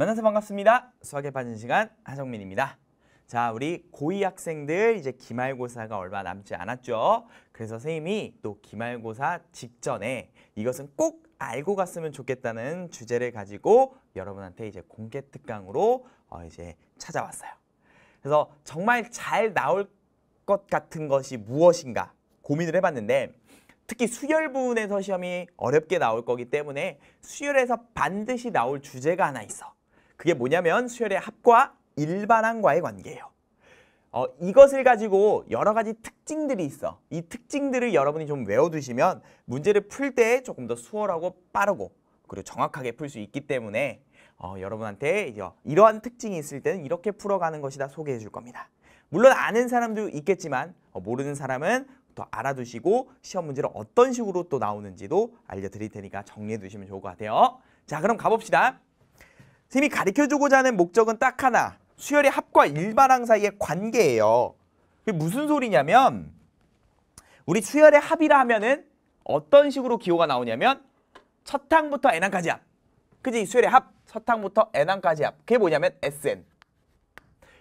만나서 반갑습니다. 수학에 빠진 시간 하정민입니다. 자, 우리 고2 학생들 이제 기말고사가 얼마 남지 않았죠? 그래서 선생님이 또 기말고사 직전에 이것은 꼭 알고 갔으면 좋겠다는 주제를 가지고 여러분한테 이제 공개 특강으로 어 이제 찾아왔어요. 그래서 정말 잘 나올 것 같은 것이 무엇인가 고민을 해봤는데 특히 수열 부분에서 시험이 어렵게 나올 거기 때문에 수열에서 반드시 나올 주제가 하나 있어. 그게 뭐냐면 수혈의 합과 일반항과의 관계예요. 어, 이것을 가지고 여러 가지 특징들이 있어. 이 특징들을 여러분이 좀 외워두시면 문제를 풀 때 조금 더 수월하고 빠르고 그리고 정확하게 풀 수 있기 때문에 어, 여러분한테 이제 이러한 특징이 있을 때는 이렇게 풀어가는 것이다 소개해 줄 겁니다. 물론 아는 사람도 있겠지만 어, 모르는 사람은 더 알아두시고 시험 문제를 어떤 식으로 또 나오는지도 알려드릴 테니까 정리해 두시면 좋을 것 같아요. 자 그럼 가봅시다. 선생님이 가르쳐주고자 하는 목적은 딱 하나. 수열의 합과 일반항 사이의 관계예요. 그게 무슨 소리냐면 우리 수열의 합이라 하면은 어떤 식으로 기호가 나오냐면 첫 항부터 n항까지 합. 그지? 수열의 합. 첫 항부터 n항까지 합. 그게 뭐냐면 sn.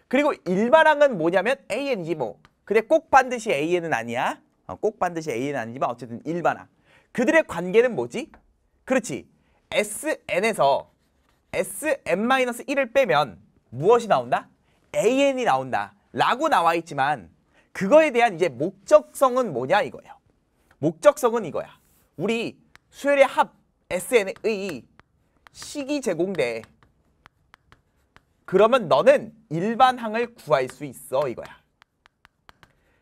그리고 일반항은 뭐냐면 an이지 뭐. 근데 꼭 반드시 an은 아니야. 어, 꼭 반드시 an은 아니지만 어쨌든 일반항. 그들의 관계는 뭐지? 그렇지. sn에서 Sn-1을 빼면 무엇이 나온다? AN이 나온다. 라고 나와 있지만 그거에 대한 이제 목적성은 뭐냐 이거예요. 목적성은 이거야. 우리 수열의 합 SN의 식이 제공돼. 그러면 너는 일반항을 구할 수 있어 이거야.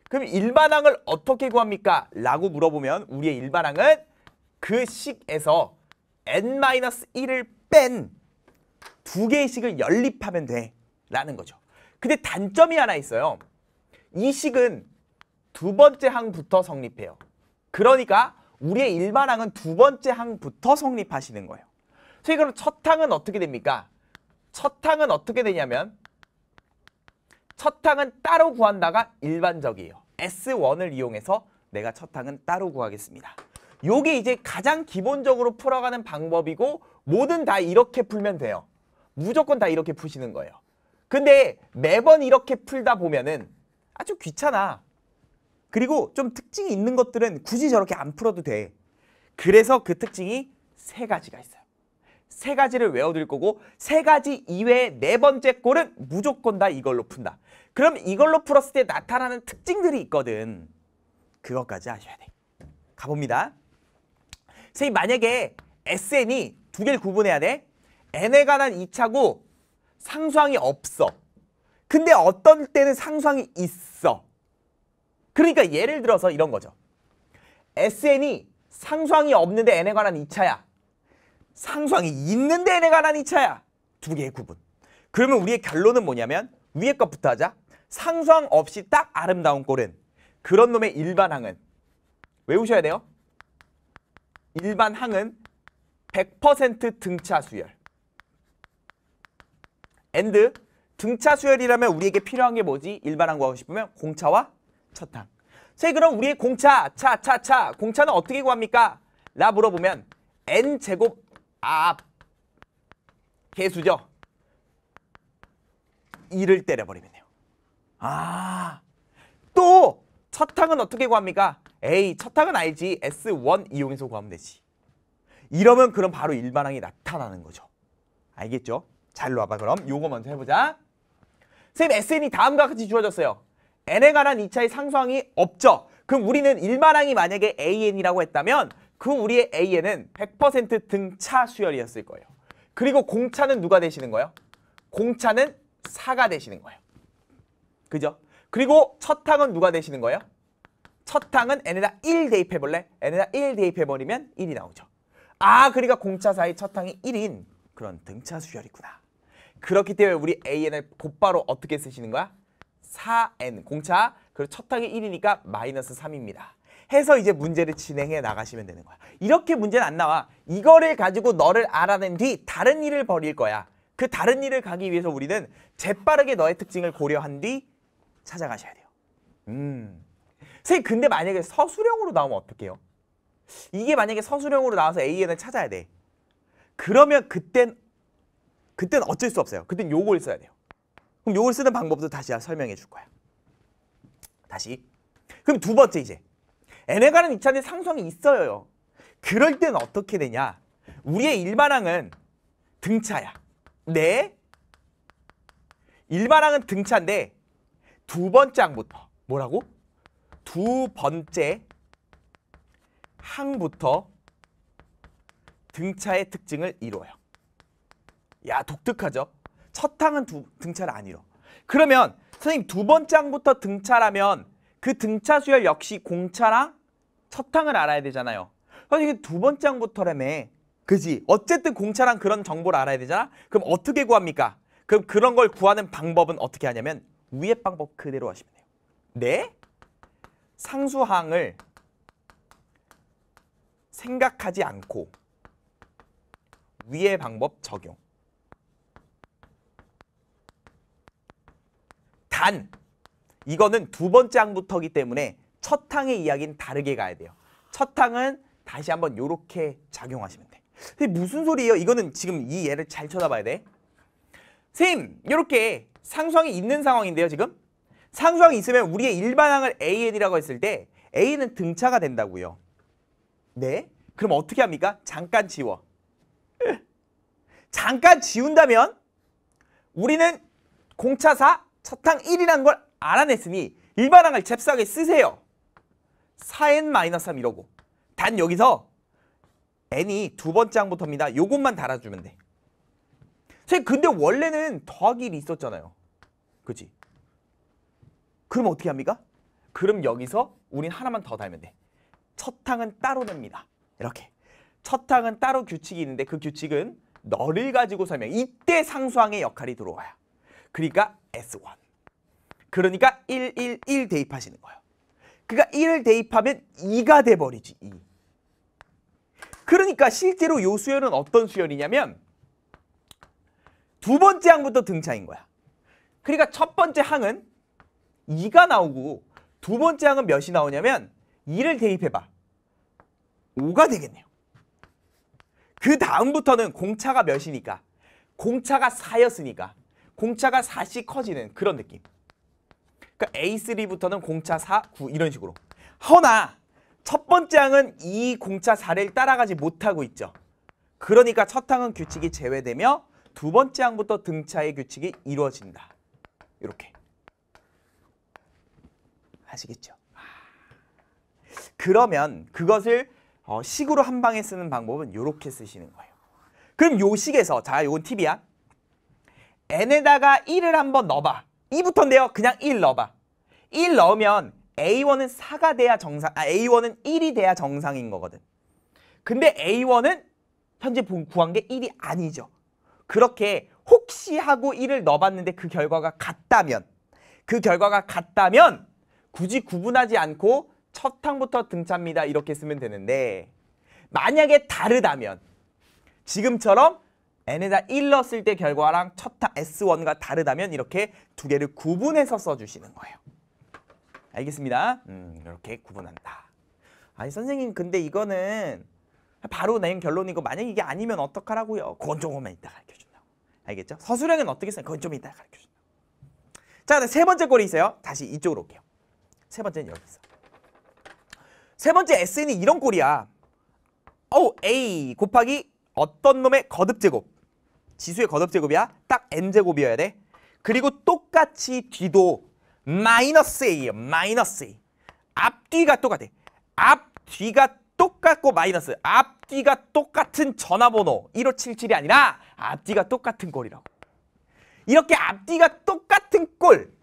그럼 일반항을 어떻게 구합니까? 라고 물어보면 우리의 일반항은 그 식에서 n-1을 뺀두 개의식을 연립하면 돼 라는 거죠. 근데 단점이 하나 있어요. 이 식은 두 번째 항부터 성립해요. 그러니까 우리의 일반 항은 두 번째 항부터 성립하시는 거예요. 저희 그럼 첫 항은 어떻게 됩니까? 첫 항은 어떻게 되냐면 첫 항은 따로 구한다가 일반적이에요. S1을 이용해서 내가 첫 항은 따로 구하겠습니다. 요게 이제 가장 기본적으로 풀어가는 방법이고 뭐든 다 이렇게 풀면 돼요. 무조건 다 이렇게 푸시는 거예요. 근데 매번 이렇게 풀다 보면은 아주 귀찮아. 그리고 좀 특징이 있는 것들은 굳이 저렇게 안 풀어도 돼. 그래서 그 특징이 세 가지가 있어요. 세 가지를 외워둘 거고 세 가지 이외의 네 번째 골은 무조건 다 이걸로 푼다. 그럼 이걸로 풀었을 때 나타나는 특징들이 있거든. 그것까지 아셔야 돼. 가봅니다. 선생님 만약에 SN이 두 개를 구분해야 돼. n에 관한 2차고 상수항이 없어. 근데 어떤 때는 상수항이 있어. 그러니까 예를 들어서 이런 거죠. sn이 상수항이 없는데 n에 관한 2차야. 상수항이 있는데 n에 관한 2차야. 두 개의 구분. 그러면 우리의 결론은 뭐냐면 위에 것부터 하자. 상수항 없이 딱 아름다운 꼴은 그런 놈의 일반항은 외우셔야 돼요. 일반항은 100% 등차 수열. 엔드 등차 수열이라면 우리에게 필요한 게 뭐지? 일반항구 하고 싶으면 공차와 첫항. 자, 그럼 우리의 공차, 차, 차, 차. 공차는 어떻게 구합니까? 라 물어보면 n 제곱 앞 개수죠. 2를 때려버리면 돼요. 아, 또 첫항은 어떻게 구합니까? A, 첫항은 알지. S1 이용해서 구하면 되지. 이러면 그럼 바로 일반항이 나타나는 거죠. 알겠죠? 잘 놔봐 그럼 요거 먼저 해보자 선생님 SN이 다음과 같이 주어졌어요 N에 관한 2차의 상수항이 없죠 그럼 우리는 일반항이 만약에 AN이라고 했다면 그 우리의 AN은 100% 등차 수열이었을 거예요 그리고 공차는 누가 되시는 거예요? 공차는 사가 되시는 거예요 그죠? 그리고 첫 항은 누가 되시는 거예요? 첫 항은 n에다 1 대입해볼래? n에다 1 대입해버리면 1이 나오죠. 아, 그러니까 공차사의 첫 항이 1인 그런 등차 수열이구나. 그렇기 때문에 우리 AN을 곧바로 어떻게 쓰시는 거야? 4N 공차 그리고 첫 항이 1이니까 마이너스 3입니다. 해서 이제 문제를 진행해 나가시면 되는 거야. 이렇게 문제는 안 나와. 이거를 가지고 너를 알아낸 뒤 다른 일을 벌일 거야. 그 다른 일을 가기 위해서 우리는 재빠르게 너의 특징을 고려한 뒤 찾아가셔야 돼요. 음. 선생님 근데 만약에 서술형으로 나오면 어떡해요? 이게 만약에 서술형으로 나와서 AN을 찾아야 돼. 그러면 그땐 그때는 어쩔 수 없어요. 그땐 요걸 써야 돼요. 그럼 요걸 쓰는 방법도 다시 아, 설명해 줄 거야. 다시. 그럼 두 번째 이제. n에가는 위차한 상성이 있어요. 그럴 때는 어떻게 되냐. 우리의 일반항은 등차야. 네. 일반항은 등차인데 두 번째 항부터 뭐라고? 두 번째 항부터 등차의 특징을 이루어요. 야 독특하죠. 첫 항은 두, 등차를 안 잃어. 그러면 선생님 두 번째 항부터 등차라면 그 등차 수열 역시 공차랑 첫 항을 알아야 되잖아요. 선생님 그 두 번째 항부터라며. 그지? 어쨌든 공차랑 그런 정보를 알아야 되잖아. 그럼 어떻게 구합니까? 그럼 그런 걸 구하는 방법은 어떻게 하냐면 위의 방법 그대로 하시면 돼요. 네? 상수항을 생각하지 않고 위의 방법 적용. 단 이거는 두 번째 항부터기 때문에 첫 항의 이야기는 다르게 가야 돼요. 첫 항은 다시 한번 이렇게 작용하시면 돼. 근데 무슨 소리예요? 이거는 지금 이 얘를 잘 쳐다봐야 돼. 선생님 이렇게 상수항이 있는 상황인데요, 지금? 상수항이 있으면 우리의 일반항을 AN이라고 했을 때 A는 등차가 된다고요. 네? 그럼 어떻게 합니까? 잠깐 지워. 잠깐 지운다면 우리는 공차 사 첫탕 1이란 걸 알아냈으니 일반항을 잽싸게 쓰세요. 4n-3 이라고단 여기서 n이 두 번째 항부터입니다. 요것만 달아주면 돼. 선생님 근데 원래는 더하기 1이 있었잖아요. 그치? 그럼 어떻게 합니까? 그럼 여기서 우린 하나만 더 달면 돼. 첫 항은 따로 냅니다. 이렇게. 첫 항은 따로 규칙이 있는데 그 규칙은 너를 가지고 설명. 이때 상수항의 역할이 들어와요. 그러니까 S1. 그러니까 1, 1, 1 대입하시는 거예요. 그러니까 1을 대입하면 2가 돼버리지, 2. 그러니까 실제로 요 수열은 어떤 수열이냐면 두 번째 항부터 등차인 거야. 그러니까 첫 번째 항은 2가 나오고 두 번째 항은 몇이 나오냐면 2를 대입해봐. 5가 되겠네요. 그 다음부터는 공차가 몇이니까? 공차가 4였으니까 공차가 4씩 커지는 그런 느낌. 그러니까 A3부터는 공차 4, 9 이런 식으로. 허나 첫 번째 항은 이 공차 4를 따라가지 못하고 있죠. 그러니까 첫 항은 규칙이 제외되며 두 번째 항부터 등차의 규칙이 이루어진다. 이렇게. 아시겠죠? 그러면 그것을 어, 식으로 한 방에 쓰는 방법은 이렇게 쓰시는 거예요. 그럼 요 식에서 자, 요건 팁이야. n에다가 1을 한번 넣어봐. 2부터인데요. 그냥 1 넣어봐. 1 넣으면 A1은 4가 돼야 정상, 아, A1은 1이 돼야 정상인 거거든. 근데 A1은 현재 구한 게 1이 아니죠. 그렇게 혹시 하고 1을 넣어봤는데 그 결과가 같다면, 그 결과가 같다면 굳이 구분하지 않고 첫 항부터 등차입니다. 이렇게 쓰면 되는데 만약에 다르다면 지금처럼 n에다 1 넣었을 때 결과랑 첫타 s1과 다르다면 이렇게 두 개를 구분해서 써주시는 거예요. 알겠습니다. 음, 이렇게 구분한다. 아니 선생님 근데 이거는 바로 낸 결론이고 만약 이게 아니면 어떡하라고요? 그건 조금만 이따 가르쳐준다고. 알겠죠? 서술형은 어떻게 써요? 그건 좀 이따 가르쳐준다고. 자, 네, 세 번째 꼴이 있어요. 다시 이쪽으로 올게요. 세 번째는 여기 있어. 세 번째 S는 이런 꼴이야. 오, A 곱하기 어떤 놈의 거듭 제곱. 지수의 거듭제곱이야딱 n제곱이어야 돼. 그리고 똑같이 뒤도 마이너스 A예요. 마이너스 A. 앞뒤가 똑같아. 앞뒤가 똑같고 마이너스. 앞뒤가 똑같은 전화번호 1577이 아니라 앞뒤가 똑같은 꼴이라고. 이렇게 앞뒤가 똑같은 꼴.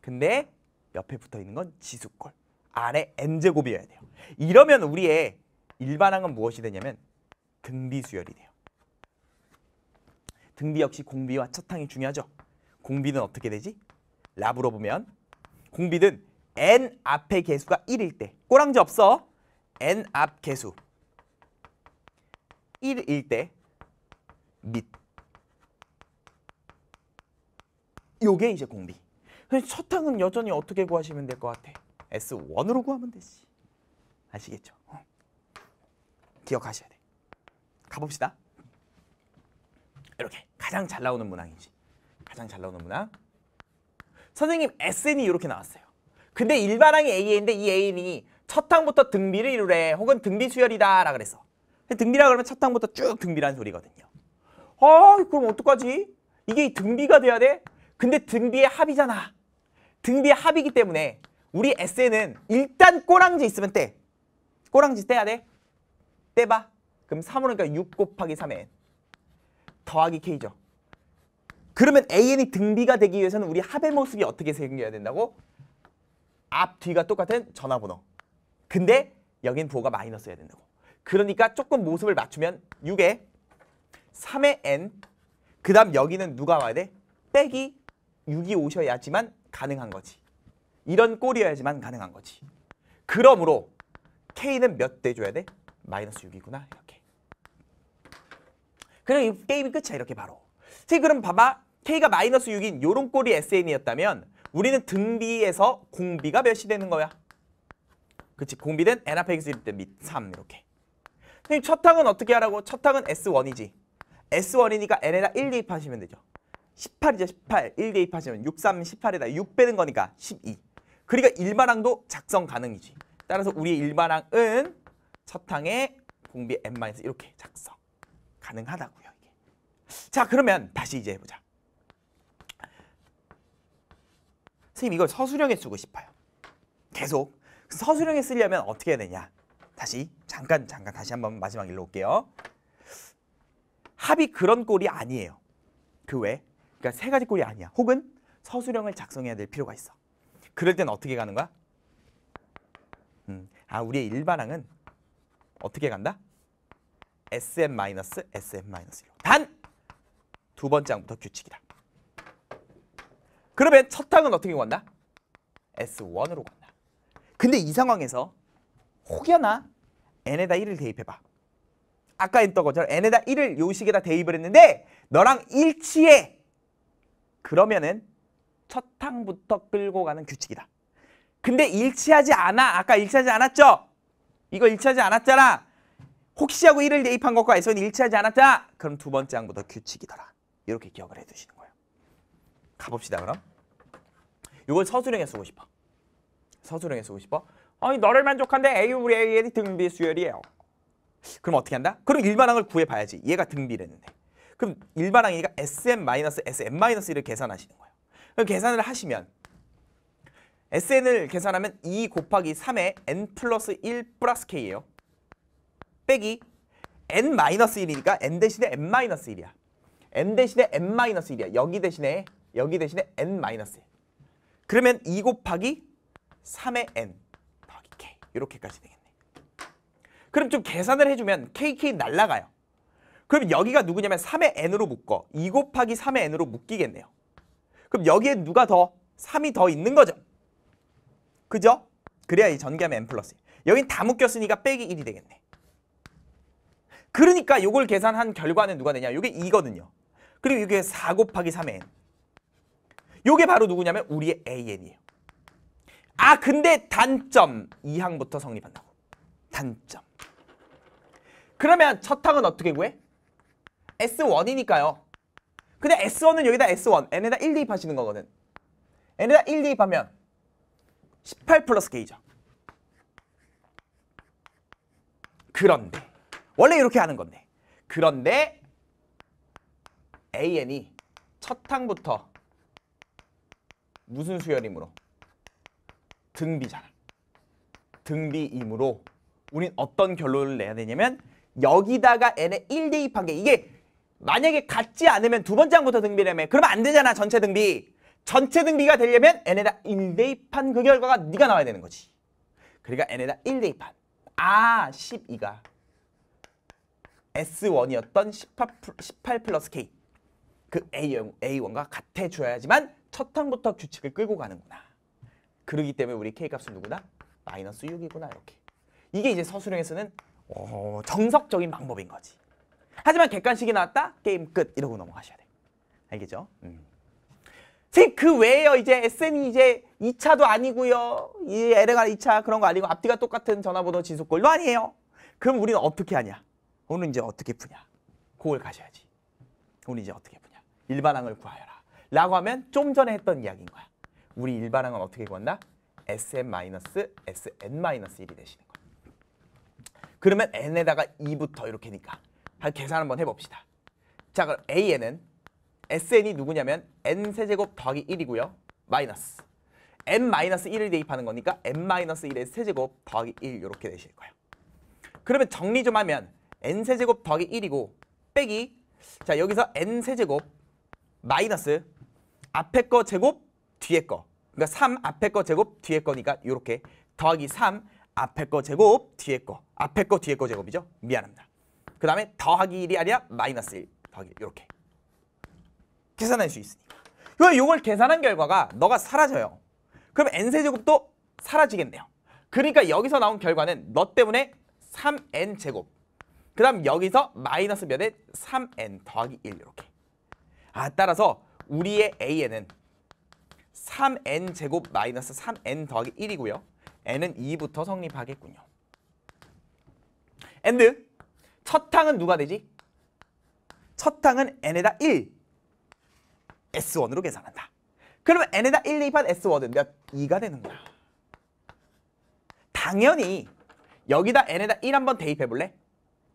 근데 옆에 붙어 있는 건 지수꼴. 아래 n제곱이어야 돼요. 이러면 우리의 일반항은 무엇이 되냐면 등비수열이 돼요. 등비 역시 공비와 첫항이 중요하죠. 공비는 어떻게 되지? 랍으로 보면 공비는 n 앞에 개수가 1일 때 꼬랑지 없어. n 앞 개수 1일 때 밑. 요게 이제 공비. 첫 항은 여전히 어떻게 구하시면 될 것 같아? S1으로 구하면 되지. 아시겠죠? 어. 기억하셔야 돼. 가봅시다. 이렇게 가장 잘 나오는 문항이지. 가장 잘 나오는 문항. 선생님 SN이 이렇게 나왔어요. 근데 일반항이 AN인데 이 AN이 첫 항부터 등비를 이루래 혹은 등비 수열이다 라 그랬어. 등비라 그러면 첫 항부터 쭉 등비라는 소리거든요. 아 그럼 어떡하지? 이게 등비가 돼야 돼? 근데 등비의 합이잖아. 등비의 합이기 때문에 우리 SN은 일단 꼬랑지 있으면 떼. 꼬랑지 떼야 돼. 떼봐. 그럼 3으로 그러니까 6 곱하기 3N. 더하기 K죠. 그러면 AN이 등비가 되기 위해서는 우리 합의 모습이 어떻게 생겨야 된다고? 앞, 뒤가 똑같은 전화번호. 근데 여긴 부호가 마이너스여야 된다고. 그러니까 조금 모습을 맞추면 6에 3의 n 그 다음 여기는 누가 와야 돼? 빼기 6이 오셔야지만 가능한 거지. 이런 꼴이어야지만 가능한 거지. 그러므로 k는 몇 대 줘야 돼? 마이너스 6이구나. 이렇게. 그럼 게임이 끝이야 이렇게 바로. 선생 그럼 봐봐. K가 마이너스 6인 요런 꼴이 SN이었다면 우리는 등비에서 공비가 몇이 되는 거야? 그치 공비는 N 앞에 X일 때3 이렇게. 선생님 첫 항은 어떻게 하라고? 첫 항은 S1이지. S1이니까 N에다 1 대입하시면 되죠. 18이죠 18. 1 대입하시면 6, 3, 18에다 6 빼는 거니까 12. 그러니까 일반항도 작성 가능이지. 따라서 우리 일반항은 첫 항에 공비 N- 이렇게 작성. 가능하다고요. 이게. 자 그러면 다시 이제 해보자. 선생님 이걸 서술형에 쓰고 싶어요. 계속 서술형에 쓰려면 어떻게 해야 되냐. 다시 잠깐 잠깐 다시 한 번 마지막 일로 올게요. 합이 그런 꼴이 아니에요. 그 왜? 그러니까 세 가지 꼴이 아니야. 혹은 서술형을 작성해야 될 필요가 있어. 그럴 땐 어떻게 가는 거야? 음, 아 우리의 일반항은 어떻게 간다? SM-SM-1. 마 단! 두 번째 항부터 규칙이다. 그러면 첫 항은 어떻게 구다 S1으로 구다 근데 이 상황에서 혹여나 N에다 1을 대입해봐. 아까 했던 것처럼 N에다 1을 요식에다 대입을 했는데 너랑 일치해! 그러면은 첫 항부터 끌고 가는 규칙이다. 근데 일치하지 않아. 아까 일치하지 않았죠? 이거 일치하지 않았잖아. 혹시하고 이를 대입한 것과 에서는 일치하지 않았다. 그럼 두 번째 항보다 규칙이더라. 이렇게 기억을 해두시는 거예요. 가봅시다 그럼. 이걸 서술형에 쓰고 싶어. 서술형에 쓰고 싶어. 아니 너를 만족한데 A 우리 A의 등비 수열이에요. 그럼 어떻게 한다? 그럼 일반항을 구해봐야지. 얘가 등비를했는데 그럼 일반항이니까 SM-SM-1을 계산하시는 거예요. 그럼 계산을 하시면 SN을 계산하면 2 e 곱하기 3에 N 플러스 1 플러스 K예요. 빼기 n-1이니까 n 대신에 n-1이야. n 대신에 n-1이야. 여기 대신에 여기 대신에 n-1. 그러면 2 곱하기 3의 n 더하기 k 이렇게까지 되겠네. 그럼 좀 계산을 해주면 kk 날라가요. 그럼 여기가 누구냐면 3의 n으로 묶어. 2 곱하기 3의 n으로 묶이겠네요. 그럼 여기에 누가 더 3이 더 있는 거죠. 그죠? 그래야 이 전개하면 n 플러스. 여긴 다 묶였으니까 빼기 1이 되겠네. 그러니까 이걸 계산한 결과는 누가 되냐? 이게 2거든요. 그리고 이게 4 곱하기 3n. 이게 바로 누구냐면 우리의 an이에요. 아 근데 단점 2항부터 성립한다고. 단점. 그러면 첫 항은 어떻게 구해? S1이니까요. 근데 S1은 여기다 S1, N에다 1 대입하시는 거거든. N에다 1 대입하면 18 플러스 K죠. 그런데 원래 이렇게 하는 건데 그런데 AN이 첫 항부터 무슨 수열이므로? 등비잖아. 등비이므로 우린 어떤 결론을 내야 되냐면 여기다가 n의 1 대입한 게 이게 만약에 같지 않으면 두 번째 항부터 등비라며 그러면 안 되잖아 전체 등비 전체 등비가 되려면 n에다 1 대입한 그 결과가 네가 나와야 되는 거지 그러니까 n에다 1 대입한 아 12가 S1이었던 18, 플러스 K 그 A1, A1과 같아줘야지만 첫 항부터 규칙을 끌고 가는구나. 그러기 때문에 우리 K값은 누구다? 마이너스 6이구나 이렇게. 이게 이제 서술형에서는 오, 어, 정석적인 방법인 거지. 하지만 객관식이 나왔다? 게임 끝! 이러고 넘어가셔야 돼. 알겠죠? 음. 그 외에요. 이제 SN이 e 이제 2차도 아니고요. 이 LNR 2차 그런 거 아니고 앞뒤가 똑같은 전화번호 지속골도 아니에요. 그럼 우리는 어떻게 하냐? 오늘 이제 어떻게 푸냐? 그걸 가셔야지. 오늘 이제 어떻게 푸냐? 일반항을 구하여라. 라고 하면 좀 전에 했던 이야기인 거야. 우리 일반항은 어떻게 구한다? sn-sn-1이 되시는 거야. 그러면 n에다가 2부터 이렇게니까 계산 한번 해봅시다. 자 그럼 an은 sn이 누구냐면 n 세제곱 더하기 1이고요. 마이너스 n-1을 대입하는 거니까 n-1의 세제곱 더하기 1 이렇게 되실 거예요. 그러면 정리 좀 하면 n세제곱 더하기 1이고 빼기 자 여기서 n세제곱 마이너스 앞에 거 제곱 뒤에 거 그러니까 3 앞에 거 제곱 뒤에 거니까 이렇게 더하기 3 앞에 거 제곱 뒤에 거 앞에 거 뒤에 거 제곱이죠 미안합니다 그 다음에 더하기 1이 아니라 마이너스 1 더하기 이렇게 계산할 수 있으니까 요걸 계산한 결과가 너가 사라져요 그럼 n세제곱도 사라지겠네요 그러니까 여기서 나온 결과는 너 때문에 3n제곱 그 다음 여기서 마이너스 몇에 3n 더하기 1 이렇게. 아 따라서 우리의 a에는 3n 제곱 마이너스 3n 더하기 1이고요. n은 2부터 성립하겠군요. and 첫 항은 누가 되지? 첫 항은 n에다 1, s1으로 계산한다. 그러면 n에다 1입한 s1은 몇? 2가 되는 거야. 당연히 여기다 n에다 1 한번 대입해 볼래?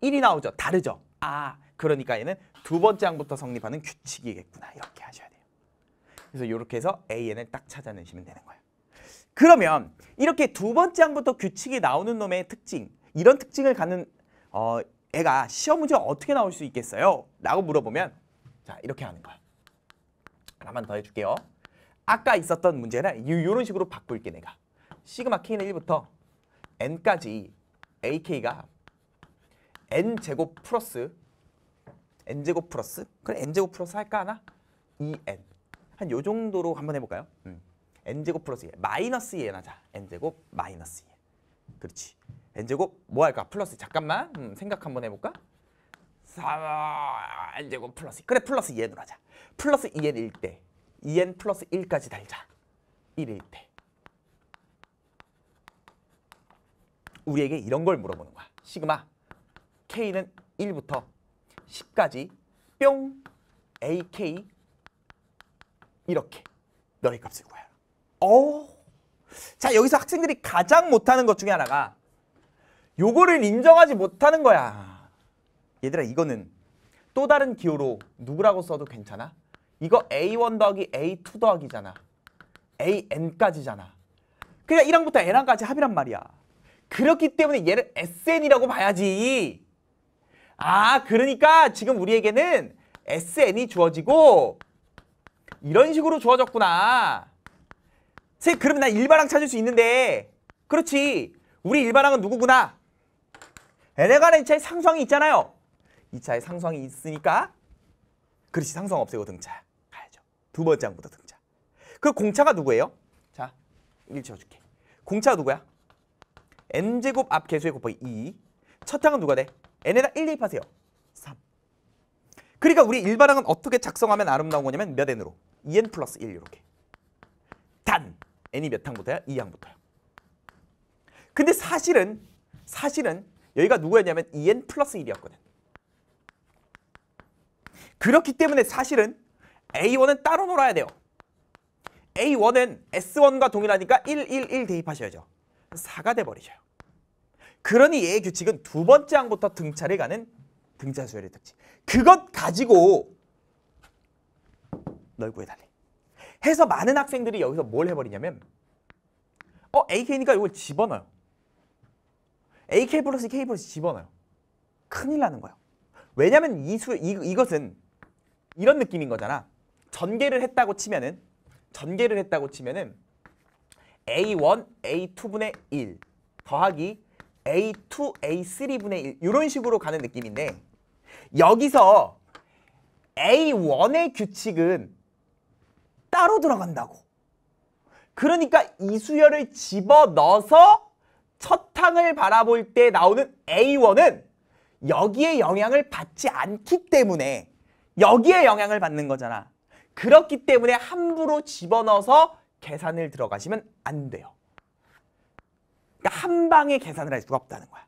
1이 나오죠. 다르죠. 아, 그러니까 얘는 두 번째 항부터 성립하는 규칙이겠구나. 이렇게 하셔야 돼요. 그래서 이렇게 해서 AN을 딱 찾아내시면 되는 거예요. 그러면 이렇게 두 번째 항부터 규칙이 나오는 놈의 특징, 이런 특징을 갖는 어, 애가 시험 문제 어떻게 나올 수 있겠어요? 라고 물어보면 자 이렇게 하는 거예요 하나만 더 해줄게요. 아까 있었던 문제는 이런 식으로 바꿀게 내가. 시그마 K는 1부터 N까지 AK가 n 제곱 플러스 n 제곱 플러스 그래 n 제곱 플러스 할까 하나? 2n e 한요 정도로 한번 해볼까요? 음. n 제곱 플러스 2 e 마이너스 2n e 하자 n 제곱 마이너스 2 그렇지 n 제곱 뭐 할까? 플러스 잠깐만 음, 생각 한번 해볼까? 3 n 제곱 플러스 2 그래 플러스 2n으로 하자 플러스 2n 1대 2n 플러스 1까지 달자 1일 대 우리에게 이런 걸 물어보는 거야 시그마 K는 1부터 10까지 뿅 AK 이렇게 너의 값을 구해라. 어. 자 여기서 학생들이 가장 못하는 것 중에 하나가 요거를 인정하지 못하는 거야. 얘들아 이거는 또 다른 기호로 누구라고 써도 괜찮아? 이거 A1 더하기 A2 더하기잖아. AN까지잖아. 그냥 그러니까 1항부터 N항까지 합이란 말이야. 그렇기 때문에 얘를 SN이라고 봐야지. 아 그러니까 지금 우리에게는 sn이 주어지고 이런 식으로 주어졌구나. 세 그러면 나 일바랑 찾을 수 있는데 그렇지 우리 일바랑은 누구구나. 에네가 이차에 상성이 있잖아요. 이차에 상성이 있으니까 그렇지 상성 없애고 등차 가야죠. 두 번째 항부터 등차. 그 공차가 누구예요? 자, 일치워줄게 공차가 누구야? n제곱 앞개수의 곱하기 2. 첫 항은 누가 돼? n에다 1 대입하세요. 3. 그러니까 우리 일반항은 어떻게 작성하면 아름다운 거냐면 몇 n으로? 2n 플러스 1 이렇게. 단! n이 몇 항부터야? 2항부터야. 근데 사실은 사실은 여기가 누구였냐면 2n 플러스 1이었거든. 그렇기 때문에 사실은 A1은 따로 놀아야 돼요. A1은 S1과 동일하니까 1, 1, 1 대입하셔야죠. 4가 돼버리셔요. 그러니 얘의 규칙은 두 번째 항부터 등차례 가는 등자수열의 특징. 그것 가지고 널 구해달래. 해서 많은 학생들이 여기서 뭘 해버리냐면 어 AK니까 이걸 집어넣어요. AK 플러스 K 플러스 집어넣어요. 큰일 나는 거예요. 왜냐면 이 수, 이, 이것은 이런 느낌인 거잖아. 전개를 했다고 치면은 전개를 했다고 치면은 A1, A2분의 1 더하기 A2, A3분의 1 이런 식으로 가는 느낌인데 여기서 A1의 규칙은 따로 들어간다고. 그러니까 이수열을 집어넣어서 첫탕을 바라볼 때 나오는 A1은 여기에 영향을 받지 않기 때문에 여기에 영향을 받는 거잖아. 그렇기 때문에 함부로 집어넣어서 계산을 들어가시면 안 돼요. 그러니까 한 방에 계산을 할 수가 없다는 거야.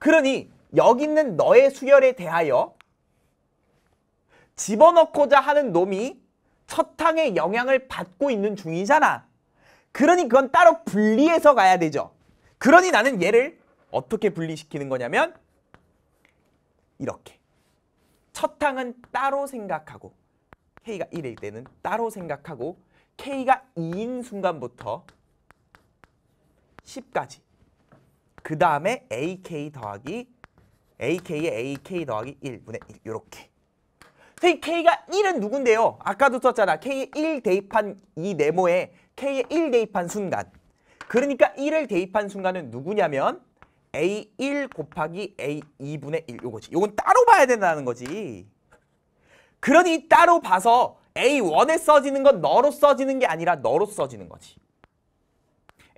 그러니 여기 있는 너의 수열에 대하여 집어넣고자 하는 놈이 첫항의 영향을 받고 있는 중이잖아. 그러니 그건 따로 분리해서 가야 되죠. 그러니 나는 얘를 어떻게 분리시키는 거냐면 이렇게 첫항은 따로 생각하고 K가 1일 때는 따로 생각하고 K가 2인 순간부터 10까지. 그 다음에 AK 더하기 a k 의 AK 더하기 1분의 1 이렇게. 선생님 K가 1은 누군데요? 아까도 썼잖아. K의 1 대입한 이 네모에 K의 1 대입한 순간. 그러니까 1을 대입한 순간은 누구냐면 A1 곱하기 A2분의 1 요거지. 이건 따로 봐야 된다는 거지. 그러니 따로 봐서 A1에 써지는 건 너로 써지는 게 아니라 너로 써지는 거지.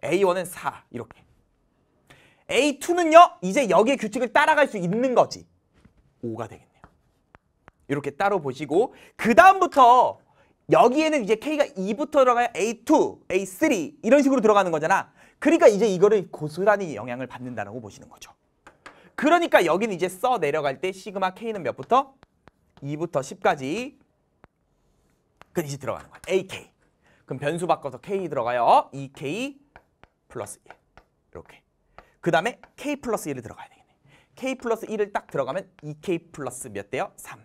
A1은 4 이렇게. A2는요. 이제 여기에 규칙을 따라갈 수 있는 거지. 5가 되겠네요. 이렇게 따로 보시고 그 다음부터 여기에는 이제 K가 2부터 들어가야 A2, A3 이런 식으로 들어가는 거잖아. 그러니까 이제 이거를 고스란히 영향을 받는다라고 보시는 거죠. 그러니까 여기는 이제 써 내려갈 때 시그마 K는 몇부터? 2부터 10까지 그 이제 들어가는 거야. AK. 그럼 변수 바꿔서 K 들어가요. 2K, e 플러스 1 이렇게 그 다음에 k 플러스 1을 들어가야 되겠네 k 플러스 1을 딱 들어가면 2k 플러스 몇대요3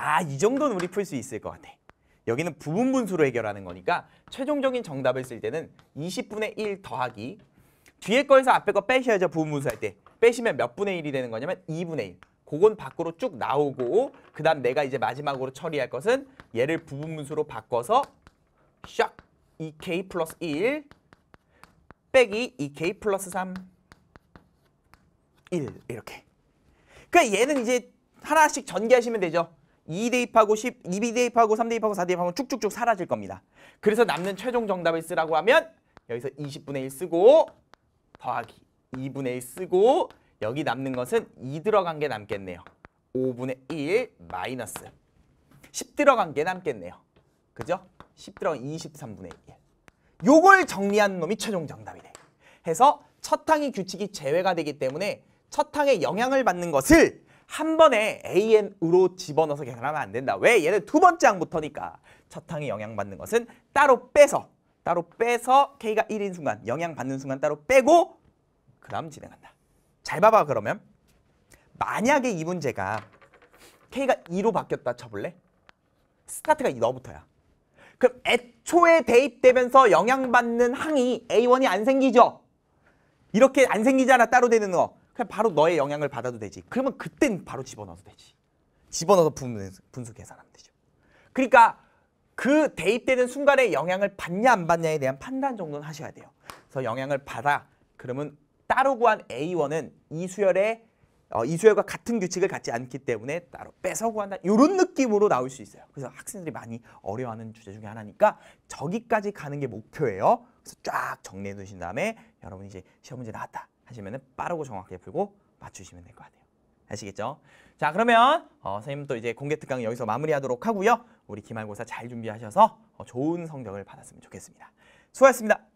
아, 이 정도는 우리 풀 수 있을 것 같아. 여기는 부분 분수로 해결하는 거니까 최종적인 정답을 쓸 때는 20분의 1 더하기 뒤에 거에서 앞에 거 빼셔야죠, 부분 분수 할 때. 빼시면 몇 분의 1이 되는 거냐면 2분의 1. 그건 밖으로 쭉 나오고 그 다음 내가 이제 마지막으로 처리할 것은 얘를 부분 분수로 바꿔서 샥 2k 플러스 1 빼기 2k 플러스 3 1 이렇게 그러니까 얘는 이제 하나씩 전개하시면 되죠 2 대입하고 10, 2 대입하고 3 대입하고 4 대입하고 쭉쭉쭉 사라질 겁니다 그래서 남는 최종 정답을 쓰라고 하면 여기서 20분의 1 쓰고 더하기 2분의 1 쓰고 여기 남는 것은 2 들어간 게 남겠네요 5분의 1 마이너스 10 들어간 게 남겠네요 그죠? 10들어간 가 23분의 1. 요걸 정리한 놈이 최종 정답이래. 해서 첫 항의 규칙이 제외가 되기 때문에 첫 항에 영향을 받는 것을 한 번에 AN으로 집어넣어서 계산하면 안 된다. 왜? 얘는 두 번째 항부터니까. 첫 항에 영향받는 것은 따로 빼서 따로 빼서 K가 1인 순간 영향받는 순간 따로 빼고 그 다음 진행한다. 잘 봐봐 그러면. 만약에 이 문제가 K가 2로 바뀌었다 쳐볼래? 스타트가 너부터야. 그럼 애초에 대입되면서 영향받는 항이 A1이 안 생기죠. 이렇게 안 생기잖아 따로 되는 거. 그냥 바로 너의 영향을 받아도 되지. 그러면 그땐 바로 집어넣어도 되지. 집어넣어서 분수, 분수 계산하면 되죠. 그러니까 그 대입되는 순간에 영향을 받냐 안 받냐에 대한 판단 정도는 하셔야 돼요. 그래서 영향을 받아. 그러면 따로 구한 A1은 이수열의 어, 이수열과 같은 규칙을 갖지 않기 때문에 따로 뺏어고 한다 이런 느낌으로 나올 수 있어요. 그래서 학생들이 많이 어려워하는 주제 중에 하나니까 저기까지 가는 게 목표예요. 그래서 쫙 정리해 두신 다음에 여러분 이제 시험 문제 나왔다 하시면 빠르고 정확하게 풀고 맞추시면 될 것 같아요. 아시겠죠? 자 그러면 어, 선생님 또 이제 공개 특강 여기서 마무리하도록 하고요. 우리 기말고사 잘 준비하셔서 어, 좋은 성적을 받았으면 좋겠습니다. 수고하셨습니다.